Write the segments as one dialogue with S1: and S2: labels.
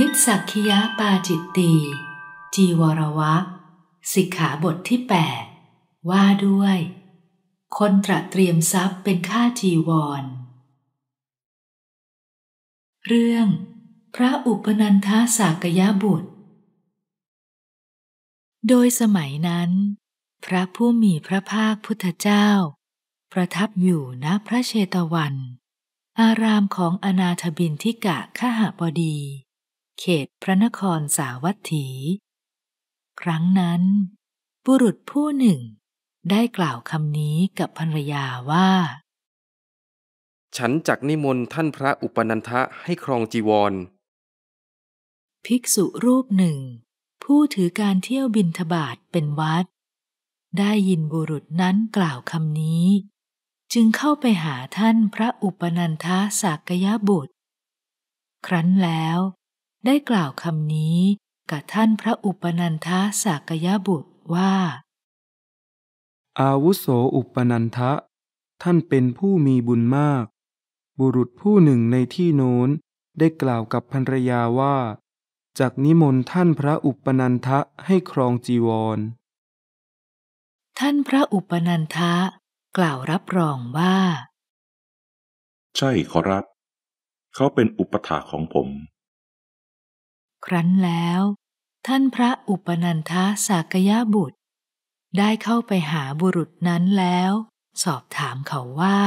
S1: นิสักคิยะปาจิตตีจีวรวักสิกขาบทที่แปว่าด้วย คนตระเตรียมทรัพย์เป็นค่าจีวร เรื่องพระอุปนันทสากยะบุตร โดยสมัยนั้น พระผู้มีพระภาคพุทธเจ้า ประทับอยู่ณพระเชตวัน อารามของอนาถบินทิกะขหบดีเขตพระนครสาวัตถี ครั้งนั้น บุรุษผู้หนึ่งได้กล่าวคำนี้กับภรรยาว่า
S2: ฉันจักนิมนต์ท่านพระอุปนันทะให้ครองจีวร
S1: ภิกษุรูปหนึ่ง ผู้ถือการเที่ยวบินทบาทเป็นวัด ได้ยินบุรุษนั้นกล่าวคำนี้ จึงเข้าไปหาท่านพระอุปนันทะสากยบุตร ครั้นแล้วได้กล่าวคำนี้กับท่านพระอุปนันทสากยบุตรว่า อาวุโสอุปนันทะ ท่านเป็นผู้มีบุญมาก บุรุษผู้หนึ่งในที่โน้นได้กล่าวกับภรรยาว่าจากนิมนต์ท่านพระอุปนันทะให้ครองจีวร ท่านพระอุปนันทะกล่าวรับรองว่า
S2: ใช่ขอรับเขาเป็นอุปถาของผม
S1: ครั้นแล้ว ท่านพระอุปนันทสากยะบุตร ได้เข้าไปหาบุรุษนั้นแล้ว สอบถามเขาว่า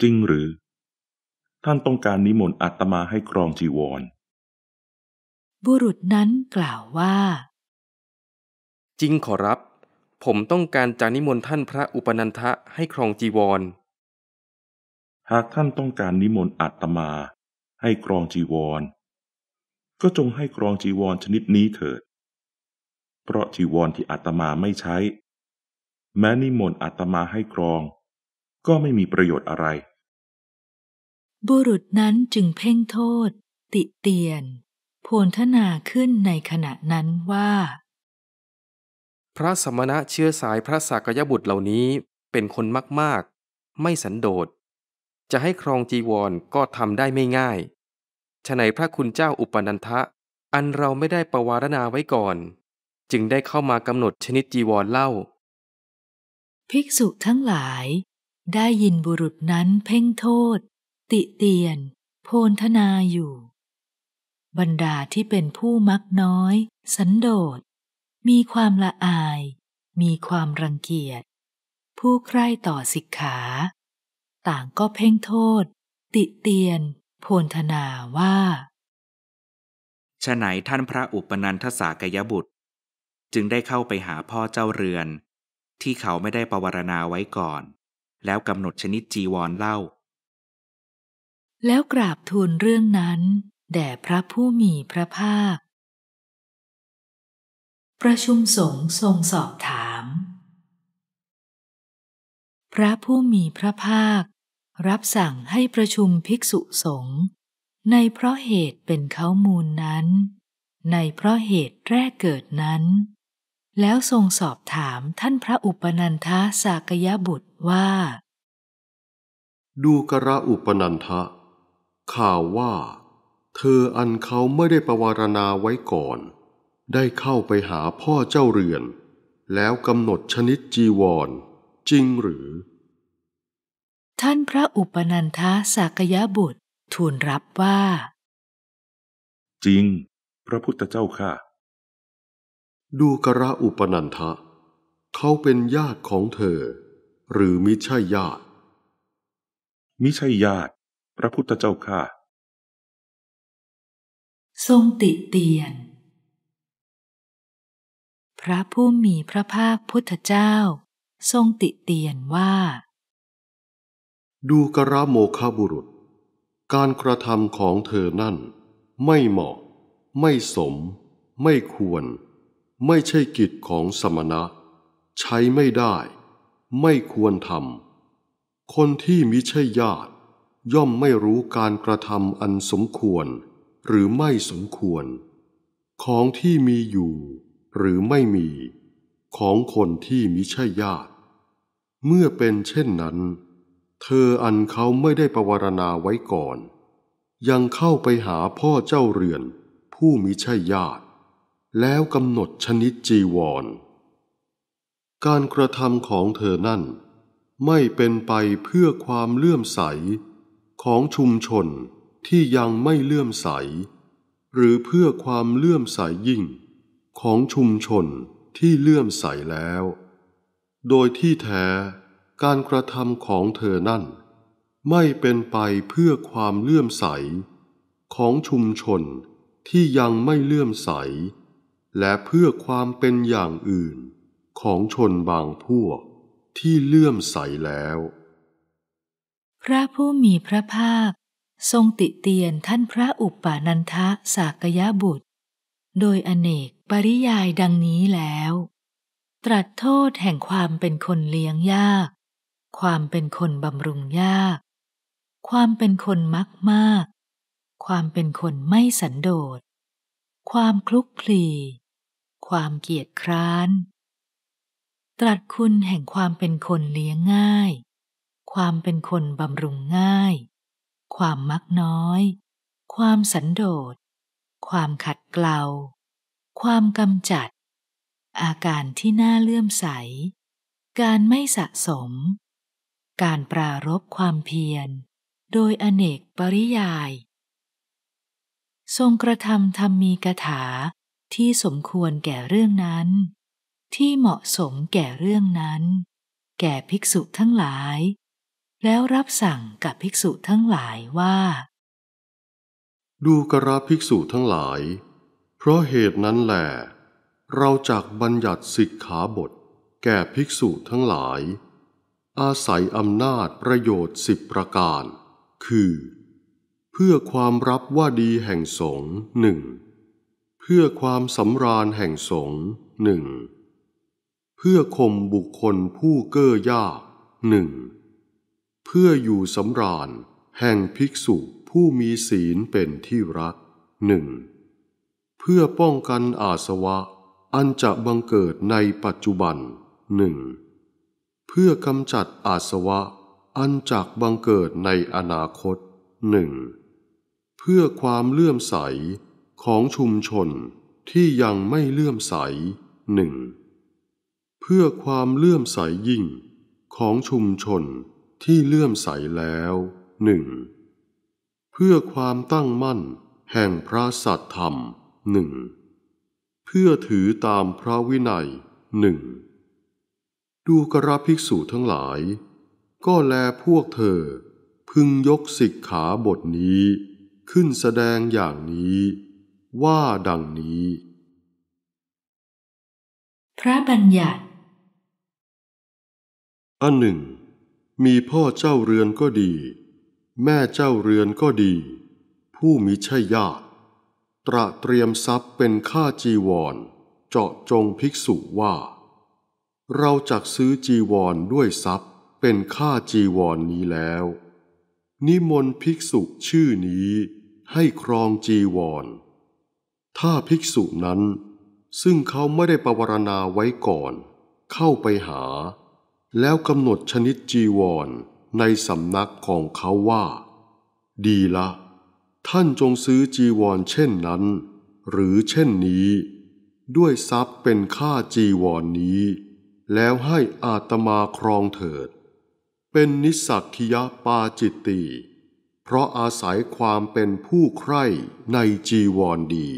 S2: จริงหรือ ท่านต้องการนิมนต์อาตมาให้ครองจีวร
S1: บุรุษนั้นกล่าวว่า
S2: จริงขอรับ ผมต้องการจะนิมนต์ท่านพระอุปนันทะให้ครองจีวร หากท่านต้องการนิมนต์อาตมาให้ครองจีวรก็จงให้กรองจีวรชนิดนี้เถิด เพราะจีวรที่อาตมาไม่ใช้ แม้นิมนต์อาตมาให้กรอง ก็ไม่ม
S1: ีประโยชน์อะไร บุรุษนั้นจึงเพ่งโทษ ติเตียนโพนทนาขึ้นในขณะนั้นว่า
S2: พระสมณะเชื้อสายพระสากยบุตรเหล่านี้เป็นคนมาก ๆ ไม่สันโดษจะให้ครองจีวรก็ทำได้ไม่ง่ายฉะไหนพระคุณเจ้าอุปนันทะ อันเราไม่ได้ประวารณาไว้ก่อน จึงได้เข้ามากำหนดชนิดจีวรเล่า
S1: ภิกษุทั้งหลายได้ยินบุรุษนั้นเพ่งโทษ ติเตียน โพนธนาอยู่ บรรดาที่เป็นผู้มักน้อย สันโดษ มีความละอาย มีความรังเกียจ ผู้ใคร่ต่อสิกขา ต่างก็เพ่งโทษ ติเตียนโพนธนาว่าฉไหนท่านพระอุปนันทสากยบุตร จึงได้เข้าไปหาพ่อเจ้าเรือน ที่เขาไม่ได้ปวาวรณาไว้ก่อน แล้วกำหนดชนิดจีวรเล่า แล้วกราบทูลเรื่องนั้น แด่พระผู้มีพระภาค ประชุมสงฆ์ทรงสอบถาม พระผู้มีพระภาครับสั่งให้ประชุมภิกษุสงฆ์ในเพราะเหตุเป็นเขามูลนั้น ในเพราะเหตุแรกเกิดนั้น แล้วทรงสอบถามท่านพระอุปนันทาสากยบุตรว่า
S2: ดูกระอุปนันทะข่าวว่า เธออันเขาไม่ได้ประวารณาไว้ก่อน ได้เข้าไปหาพ่อเจ้าเรือน แล้วกำหนดชนิดจีวร จริงหรือ
S1: ท่านพระอุปนันทาสากยะบุตรทูลรับว่า
S2: จริงพระพุทธเจ้าค่ะดูกระอุปนันทะเขาเป็นญาติของเธอหรือมิใช่ญาติ มิใช่ญาติ พระพุทธเจ้าค่ะ
S1: ทรงติเตียน พระผู้มีพระภาคพุทธเจ้า ทรงติเตียนว่า
S2: ดูกระโมคบุรุษ การกระทำของเธอนั่น ไม่เหมาะ ไม่สม ไม่ควร ไม่ใช่กิจของสมณะใช้ไม่ได้ ไม่ควรทำคนที่มิใช่ญาติ ย่อมไม่รู้การกระทำอันสมควร หรือไม่สมควร ของที่มีอยู่ หรือไม่มี ของคนที่มิใช่ญาติ เมื่อเป็นเช่นนั้นเธออันเขาไม่ได้ประวารณาไว้ก่อน ยังเข้าไปหาพ่อเจ้าเรือนผู้มิใช่ญาติ แล้วกำหนดชนิดจีวร การกระทำของเธอนั่น ไม่เป็นไปเพื่อความเลื่อมใส ของชุมชนที่ยังไม่เลื่อมใส หรือเพื่อความเลื่อมใสยิ่ง ของชุมชนที่เลื่อมใสแล้ว โดยที่แท้การกระทำของเธอนั่น ไม่เป็นไปเพื่อความเลื่อมใส ของชุมชนที่ยังไม่เลื่อมใส และเพื่อความเป็นอย่างอื่นของชนบางพวกที่เลื่อมใสแล้ว
S1: พระผู้มีพระภาค ทรงติเตียนท่านพระอุปปานันทะสากยะบุตร โดยอเนกปริยายดังนี้แล้ว ตรัสโทษแห่งความเป็นคนเลี้ยงยากความเป็นคนบำรุงยาก ความเป็นคนมักมาก ความเป็นคนไม่สันโดษ ความคลุกคลี ความเกียจคร้าน ตรัสคุณแห่งความเป็นคนเลี้ยงง่าย ความเป็นคนบำรุงง่าย ความมักน้อย ความสันโดษ ความขัดเกลา ความกำจัด อาการที่น่าเลื่อมใส การไม่สะสมการปรารบความเพียร โดยอเนกปริยาย ทรงกระทำธรรมีกถาที่สมควรแก่เรื่องนั้น ที่เหมาะสมแก่เรื่องนั้น แก่ภิกษุทั้งหลาย แล้วรับสั่งกับภิกษุทั้งหลายว่า
S2: ดูกราภิกษุทั้งหลาย เพราะเหตุนั้นแหละเราจักบัญญัติสิกขาบท แก่ภิกษุทั้งหลายอาศัยอำนาจประโยชน์สิบประการ คือ เพื่อความรับว่าดีแห่งสงฆ์หนึ่ง เพื่อความสำราญแห่งสงฆ์หนึ่ง เพื่อข่มบุคคลผู้เก้อยากหนึ่ง เพื่ออยู่สำราญแห่งภิกษุผู้มีศีลเป็นที่รักหนึ่ง เพื่อป้องกันอาสวะอันจะบังเกิดในปัจจุบันหนึ่งเพื่อกำจัดอาสวะอันจากบังเกิดในอนาคตหนึ่งเพื่อความเลื่อมใสของชุมชนที่ยังไม่เลื่อมใสหนึ่งเพื่อความเลื่อมใสยิ่งของชุมชนที่เลื่อมใสแล้วหนึ่งเพื่อความตั้งมั่นแห่งพระสัตธรรมหนึ่งเพื่อถือตามพระวินัยหนึ่งดูกระภิกษุทั้งหลาย ก็แลพวกเธอ พึงยกสิกขาบทนี้ ขึ้นแสดงอย่างนี้ ว่าดังนี้
S1: พระบัญญัติ
S2: อันหนึ่ง มีพ่อเจ้าเรือนก็ดี แม่เจ้าเรือนก็ดี ผู้มิใช่ญาติตระเตรียมทรัพย์เป็นค่าจีวร เจาะจงภิกษุว่าเราจักซื้อจีวรด้วยทรัพย์ เป็นค่าจีวรนนี้แล้ว นิมนต์ภิกษุชื่อนี้ ให้ครองจีวรถ้าภิกษุนั้น ซึ่งเขาไม่ได้ปราวรณาไว้ก่อน เข้าไปหา แล้วกำหนดชนิดจีวรในสำนักของเขาว่า ดีละ ท่านจงซื้อจีวรเช่นนั้น หรือเช่นนี้ ด้วยทรัพย์ เป็นค่าจีวรนนี้แล้วให้อาตมาครองเถิด เป็นนิสักคียปาจิตติเพราะอาศัยความเป็นผู้ใคร่ในจีวรดี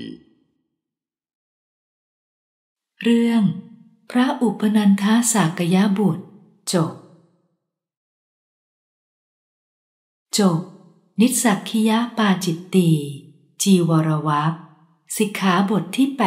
S1: เรื่องพระอุปนันทสากยบุตรจบจบนิสักคียปาจิตตี จีวรวับสิกขาบทที่ 8